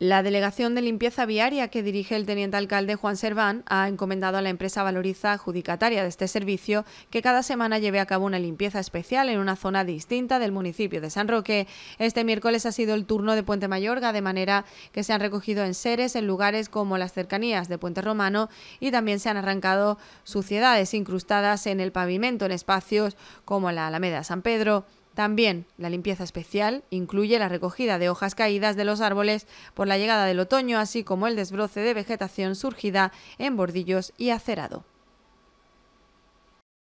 La delegación de limpieza viaria que dirige el teniente alcalde Juan Serván ha encomendado a la empresa Valoriza Judicataria de este servicio que cada semana lleve a cabo una limpieza especial en una zona distinta del municipio de San Roque. Este miércoles ha sido el turno de Puente Mayorga, de manera que se han recogido enseres en lugares como las cercanías de Puente Romano y también se han arrancado suciedades incrustadas en el pavimento en espacios como la Alameda San Pedro, también la limpieza especial incluye la recogida de hojas caídas de los árboles por la llegada del otoño, así como el desbroce de vegetación surgida en bordillos y acerado.